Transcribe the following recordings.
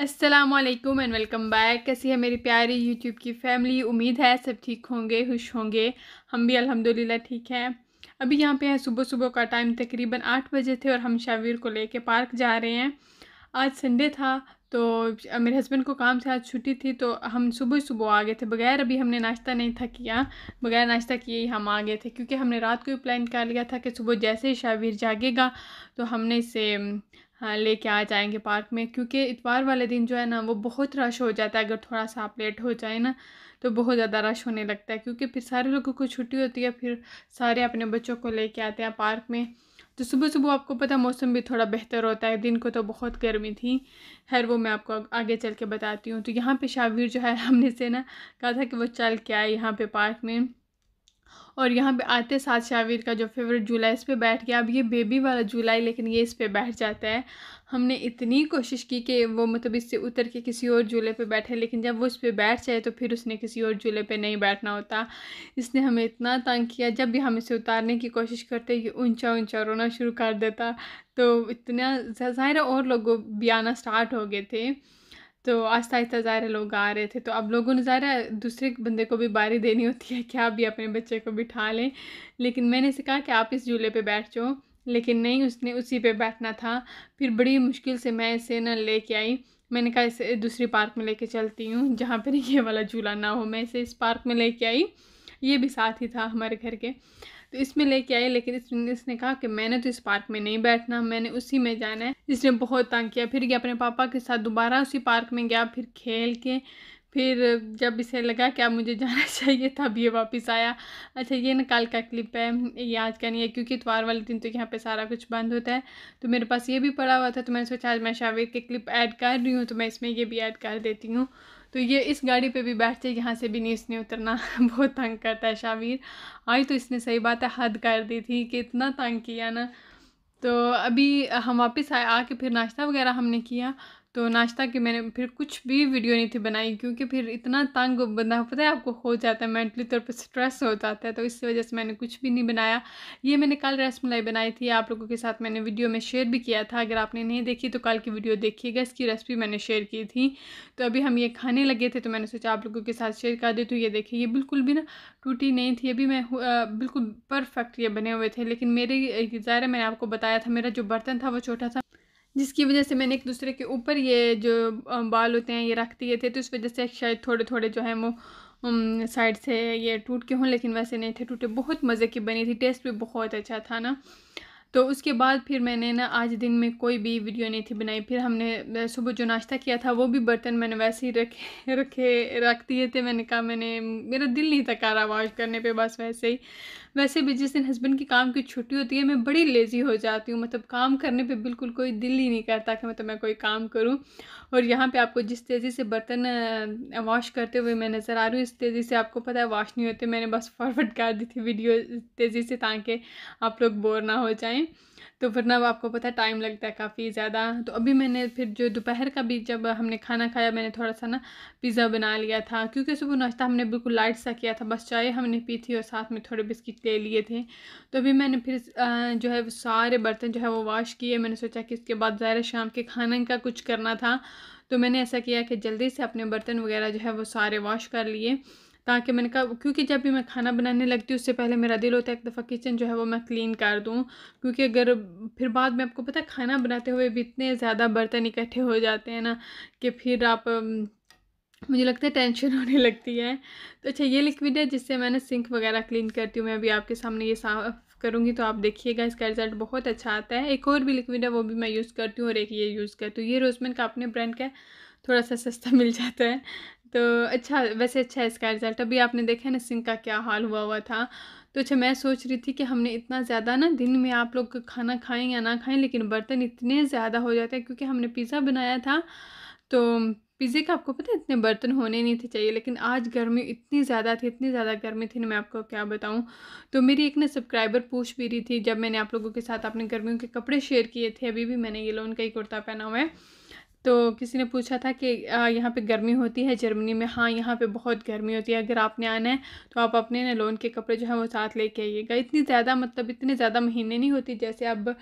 अस्सलाम वालेकुम and welcome back कैसी है मेरी प्यारी यूट्यूब की फैमिली उम्मीद है सब ठीक होंगे खुश होंगे हम भी अल्हम्दुलिल्लाह ठीक हैं अभी यहाँ पे है सुबह सुबह का टाइम तकरीबन आठ बजे थे और हम शावीर को लेके पार्क जा रहे हैं आज संडे था तो मेरे हस्बैंड को काम से आज छुट्टी थी तो हम सुबह सुबह आ गए थे बगैर अभी हमने नाश्ता नहीं था किया बगैर नाश्ता किए ही हम आ गए थे क्योंकि हमने रात को ही प्लान कर लिया था कि सुबह जैसे ही शावीर जागेगा तो हमने इसे हाँ लेके आ जाएंगे पार्क में क्योंकि इतवार वाले दिन जो है ना वो बहुत रश हो जाता है अगर थोड़ा सा आप लेट हो जाए ना तो बहुत ज़्यादा रश होने लगता है क्योंकि फिर सारे लोगों को छुट्टी होती है फिर सारे अपने बच्चों को लेके आते हैं पार्क में तो सुबह सुबह आपको पता मौसम भी थोड़ा बेहतर होता है दिन को तो बहुत गर्मी थी खैर वो मैं आपको आगे चल के बताती हूँ तो यहाँ पे शावीर जो है हमने से ना कहा था कि वो चल के आए यहाँ पे पार्क में और यहाँ पे आते साथ शावीर का जो फेवरेट झूला है इस पर बैठ गया अब ये बेबी वाला झूला है लेकिन ये इस पर बैठ जाता है हमने इतनी कोशिश की कि वो मतलब इससे उतर के किसी और झूले पे बैठे लेकिन जब वो इस पर बैठ जाए तो फिर उसने किसी और झूले पे नहीं बैठना होता इसने हमें इतना तंग किया जब भी हम इसे उतारने की कोशिश करते ये ऊंचा ऊंचा रोना शुरू कर देता तो इतना ज़ाहिर और लोग भी आना स्टार्ट हो गए थे तो आहिस्ता-आहिस्ता ज़ाहिर लोग आ रहे थे तो अब लोगों ने ज़ाहिर दूसरे बंदे को भी बारी देनी होती है कि आप भी अपने बच्चे को बिठा लें लेकिन मैंने इसे कहा कि आप इस झूले पे बैठ जाओ लेकिन नहीं उसने उसी पे बैठना था फिर बड़ी मुश्किल से मैं इसे ना लेके आई मैंने कहा इसे दूसरी पार्क में लेके चलती हूँ जहाँ पर ये वाला झूला ना हो मैं इसे इस पार्क में लेके आई ये भी साथ ही था हमारे घर के तो इसमें लेके आई लेकिन इसने कहा कि मैंने तो इस पार्क में नहीं बैठना मैंने उसी में जाना है जिसने बहुत तंग किया फिर गया अपने पापा के साथ दोबारा उसी पार्क में गया फिर खेल के फिर जब इसे लगा कि अब मुझे जाना चाहिए तब ये वापस आया अच्छा ये ना कल का क्लिप है ये आज का नहीं है क्योंकि इतवार वाले दिन तो यहाँ पे सारा कुछ बंद होता है तो मेरे पास ये भी पड़ा हुआ था तो मैंने सोचा आज मैं शावेद के क्लिप ऐड कर रही हूँ तो मैं इसमें ये भी ऐड कर देती हूँ तो ये इस गाड़ी पे भी बैठते यहाँ से भी नहीं इसने उतरना बहुत तंग करता है शावीर आई तो इसने सही बात है हद कर दी थी कि इतना तंग किया ना तो अभी हम वापस आए आके फिर नाश्ता वगैरह हमने किया तो नाश्ता की मैंने फिर कुछ भी वीडियो नहीं थी बनाई क्योंकि फिर इतना तंग बंदा पता है आपको हो जाता है मेंटली तौर पर स्ट्रेस हो जाता है तो इस वजह से मैंने कुछ भी नहीं बनाया ये मैंने कल रस मलाई बनाई थी आप लोगों के साथ मैंने वीडियो में शेयर भी किया था अगर आपने नहीं देखी तो कल की वीडियो देखिएगा इसकी रेसिपी मैंने शेयर की थी तो अभी हम ये खाने लगे थे तो मैंने सोचा आप लोगों के साथ शेयर कर दी तो ये देखिए ये बिल्कुल भी ना टूटी नहीं थी अभी मैं बिल्कुल परफेक्ट ये बने हुए थे लेकिन मेरे ज़ाहिर मैंने आपको बताया था मेरा जो बर्तन था वो छोटा था जिसकी वजह से मैंने एक दूसरे के ऊपर ये जो बाल होते हैं ये रख दिए थे तो इस वजह से शायद थोड़े थोड़े जो है वो साइड से ये टूट के हों लेकिन वैसे नहीं थे टूटे बहुत मज़े की बनी थी टेस्ट भी बहुत अच्छा था ना तो उसके बाद फिर मैंने ना आज दिन में कोई भी वीडियो नहीं थी बनाई फिर हमने सुबह जो नाश्ता किया था वो भी बर्तन मैंने वैसे ही रखे रखे रख दिए थे मैंने कहा मैंने मेरा दिल नहीं था कारा वॉश करने पे बस वैसे ही वैसे भी जिस दिन हस्बैंड के काम की छुट्टी होती है मैं बड़ी लेज़ी हो जाती हूँ मतलब काम करने पे बिल्कुल कोई दिल ही नहीं करता कि मतलब मैं कोई काम करूँ और यहाँ पे आपको जिस तेज़ी से बर्तन वॉश करते हुए मैं नज़र आ रही हूँ इस तेज़ी से आपको पता है वॉश नहीं होते मैंने बस फॉरवर्ड कर दी थी वीडियो तेज़ी से ताकि आप लोग बोर ना हो जाएँ तो वरना वो आपको पता है टाइम लगता है काफ़ी ज़्यादा तो अभी मैंने फिर जो दोपहर का भी जब हमने खाना खाया मैंने थोड़ा सा ना पिज़्ज़ा बना लिया था क्योंकि सुबह नाश्ता हमने बिल्कुल लाइट सा किया था बस चाय हमने पी थी और साथ में थोड़े बिस्किट ले लिए थे तो अभी मैंने फिर जो है सारे बर्तन जो है वो वॉश किए मैंने सोचा कि इसके बाद ज़ाहिर शाम के खाने का कुछ करना था तो मैंने ऐसा किया कि जल्दी से अपने बर्तन वगैरह जो है वो सारे वॉश कर लिए ताकि मैंने कहा क्योंकि जब भी मैं खाना बनाने लगती हूँ उससे पहले मेरा दिल होता है एक दफ़ा किचन जो है वो मैं क्लीन कर दूँ क्योंकि अगर फिर बाद में आपको पता है खाना बनाते हुए भी इतने ज़्यादा बर्तन इकट्ठे हो जाते हैं ना कि फिर आप मुझे लगता है टेंशन होने लगती है तो अच्छा ये लिक्विड है जिससे मैंने सिंक वगैरह क्लीन करती हूँ मैं अभी आपके सामने ये साफ करूँगी तो आप देखिएगा इसका रिज़ल्ट बहुत अच्छा आता है एक और भी लिक्विड है वो भी मैं यूज़ करती हूँ और एक ये यूज़ करती हूँ ये रोजमेन का अपने ब्रांड का थोड़ा सा सस्ता मिल जाता है तो अच्छा वैसे अच्छा है इसका रिज़ल्ट अभी आपने देखा है ना सिंह का क्या हाल हुआ हुआ था तो अच्छा मैं सोच रही थी कि हमने इतना ज़्यादा ना दिन में आप लोग खाना खाएं या ना खाएं लेकिन बर्तन इतने ज़्यादा हो जाते हैं क्योंकि हमने पिज़्ज़ा बनाया था तो पिज़्ज़े का आपको पता है इतने बर्तन होने नहीं थे चाहिए लेकिन आज गर्मी इतनी ज़्यादा थी इतनी ज़्यादा गर्मी थी ना मैं आपको क्या बताऊँ तो मेरी एक ना सब्सक्राइबर पूछ भी रही थी जब मैंने आप लोगों के साथ अपने गर्मियों के कपड़े शेयर किए थे अभी भी मैंने ये लोन का ही कुर्ता पहना हुआ है तो किसी ने पूछा था कि यहाँ पे गर्मी होती है जर्मनी में हाँ यहाँ पे बहुत गर्मी होती है अगर आपने आना है तो आप अपने ना लोन के कपड़े जो है वो साथ लेके आइएगा इतनी ज़्यादा मतलब इतने ज़्यादा महीने नहीं होती जैसे अब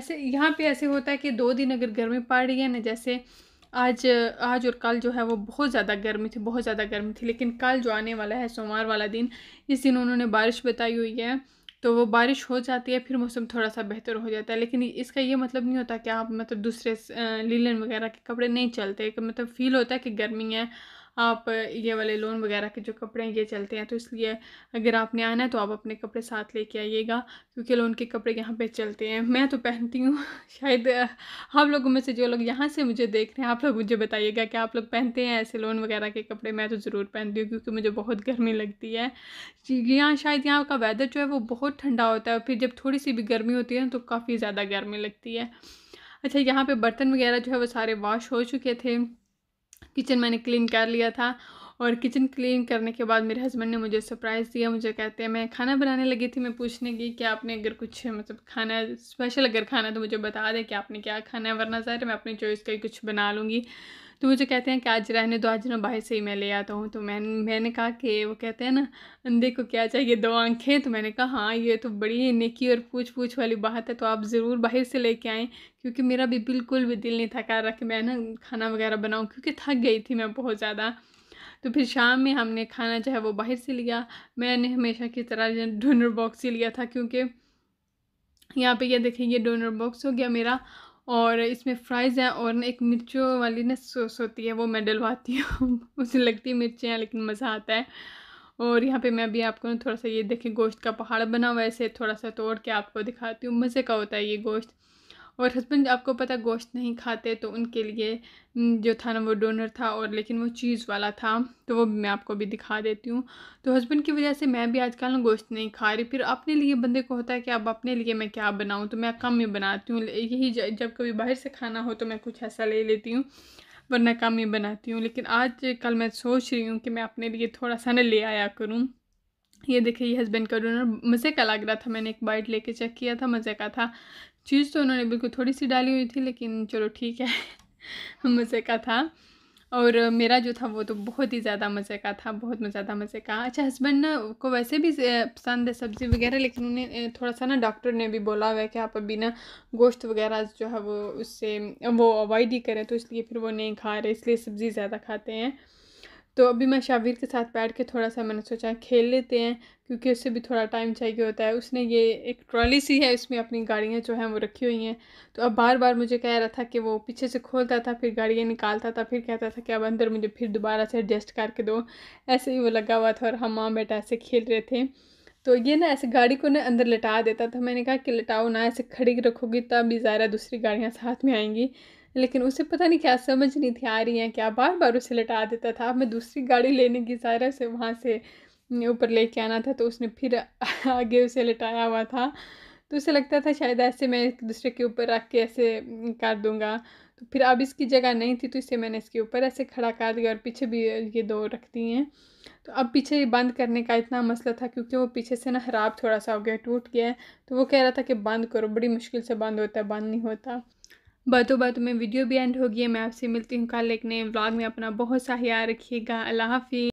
ऐसे यहाँ पे ऐसे होता है कि दो दिन अगर गर्मी पड़ रही है ना जैसे आज आज और कल जो है वो बहुत ज़्यादा गर्मी थी बहुत ज़्यादा गर्मी थी लेकिन कल जो आने वाला है सोमवार वाला दिन इस दिन उन्होंने बारिश बताई हुई है तो वो बारिश हो जाती है फिर मौसम थोड़ा सा बेहतर हो जाता है लेकिन इसका ये मतलब नहीं होता कि आप मतलब दूसरे लीलन वगैरह के कपड़े नहीं चलते मतलब फ़ील होता है कि गर्मी है आप ये वाले लोन वगैरह के जो कपड़े हैं ये चलते हैं तो इसलिए अगर आपने आना है तो आप अपने कपड़े साथ लेके आइएगा क्योंकि लोन के कपड़े यहाँ पे चलते हैं मैं तो पहनती हूँ शायद आप लोगों में से जो लोग यहाँ से मुझे देख रहे हैं आप लोग मुझे बताइएगा कि आप लोग पहनते हैं ऐसे लोन वगैरह के कपड़े मैं तो ज़रूर पहनती हूँ क्योंकि मुझे बहुत गर्मी लगती है यहाँ शायद यहाँ का वेदर जो है वो बहुत ठंडा होता है फिर जब थोड़ी सी भी गर्मी होती है तो काफ़ी ज़्यादा गर्मी लगती है अच्छा यहाँ पे बर्तन वगैरह जो है वो सारे वॉश हो चुके थे किचन मैंने क्लीन कर लिया था और किचन क्लीन करने के बाद मेरे हस्बैंड ने मुझे सरप्राइज़ दिया मुझे कहते हैं मैं खाना बनाने लगी थी मैं पूछने की कि आपने अगर कुछ मतलब खाना स्पेशल अगर खाना है तो मुझे बता दें कि आपने क्या खाना है वरना सर मैं अपनी चॉइस का ही कुछ बना लूँगी तो मुझे कहते हैं कि आज रहने दो आज ना बाहर से ही मैं ले आता हूँ तो मैं मैंने कहा कि वो कहते हैं ना अंधे को क्या चाहिए दो आंखें तो मैंने कहा हाँ ये तो बड़ी निकी और पूछ पूछ वाली बात है तो आप ज़रूर बाहर से लेके आएँ क्योंकि मेरा भी बिल्कुल भी दिल नहीं थका रहा कि मैं ना खाना वगैरह बनाऊँ क्योंकि थक गई थी मैं बहुत ज़्यादा तो फिर शाम में हमने खाना जो है वो बाहर से लिया मैंने हमेशा की तरह डोनर बॉक्स ही लिया था क्योंकि यहाँ पे ये देखें ये डोनर बॉक्स हो गया मेरा और इसमें फ्राइज़ हैं और ना एक मिर्चों वाली ना सॉस होती है वो मैं डलवाती हूँ उसे लगती मिर्चें हैं लेकिन मज़ा आता है और यहाँ पे मैं अभी आपको ना थोड़ा सा ये देखें गोश्त का पहाड़ बना हुआ है ऐसे थोड़ा सा तोड़ के आपको दिखाती हूँ मज़े का होता है ये गोश्त और हस्बैंड आपको पता गोश्त नहीं खाते तो उनके लिए जो था ना वो डोनर था और लेकिन वो चीज़ वाला था तो वो मैं आपको भी दिखा देती हूँ तो हस्बैंड की वजह से मैं भी आजकल ना गोश्त नहीं खा रही फिर अपने लिए बंदे को होता है कि अब अपने लिए मैं क्या बनाऊँ तो मैं कम ही बनाती हूँ यही जब कभी बाहर से खाना हो तो मैं कुछ ऐसा ले लेती हूँ वरना कम ही बनाती हूँ लेकिन आज कल मैं सोच रही हूँ कि मैं अपने लिए थोड़ा सा ना ले आया करूँ ये देखिए ये हस्बैंड का डोनर मज़े का लग रहा था मैंने एक बाइट लेके चेक किया था मज़े का था चीज़ तो उन्होंने बिल्कुल थोड़ी सी डाली हुई थी लेकिन चलो ठीक है मज़े का था और मेरा जो था वो तो बहुत ही ज़्यादा मज़े का था बहुत ज़्यादा मज़े का अच्छा हस्बैंड ना को वैसे भी पसंद है सब्ज़ी वगैरह लेकिन उन्हें थोड़ा सा ना डॉक्टर ने भी बोला हुआ है कि आप अभी ना गोश्त वगैरह जो है वो उससे वो अवॉइड ही करें तो इसलिए फिर वो नहीं खा रहे इसलिए सब्ज़ी ज़्यादा खाते हैं तो अभी मैं शाविर के साथ बैठ के थोड़ा सा मैंने सोचा खेल लेते हैं क्योंकि उससे भी थोड़ा टाइम चाहिए होता है उसने ये एक ट्रॉली सी है इसमें अपनी गाड़ियाँ जो हैं वो रखी हुई हैं तो अब बार बार मुझे कह रहा था कि वो पीछे से खोलता था फिर गाड़ियाँ निकालता था फिर कहता था कि अब अंदर मुझे फिर दोबारा से एडजस्ट करके दो ऐसे ही वो लगा हुआ था और हम माँ बेटा ऐसे खेल रहे थे तो ये ना ऐसे गाड़ी को ना अंदर लटा देता था मैंने कहा कि लटाओ ना ऐसे खड़ी रखोगी तब भी ज़्यादा दूसरी गाड़ियाँ साथ में आएंगी लेकिन उसे पता नहीं क्या समझ नहीं थी आ रही हैं क्या बार बार उसे लटा देता था मैं दूसरी गाड़ी लेने की सारा से वहाँ से ऊपर लेके आना था तो उसने फिर आगे उसे लटाया हुआ था तो उसे लगता था शायद ऐसे मैं एक दूसरे के ऊपर रख के ऐसे कर दूँगा तो फिर अब इसकी जगह नहीं थी तो इसे मैंने इसके ऊपर ऐसे खड़ा कर दिया और पीछे भी ये दो रख दी हैं तो अब पीछे बंद करने का इतना मसला था क्योंकि वो पीछे से ना खराब थोड़ा सा हो गया टूट गया तो वो कह रहा था कि बंद करो बड़ी मुश्किल से बंद होता है बंद नहीं होता बातों बातों में वीडियो भी एंड हो गई है मैं आपसे मिलती हूँ कल एक नए व्लॉग में अपना बहुत सा ख्याल रखिएगा अल्लाह हाफि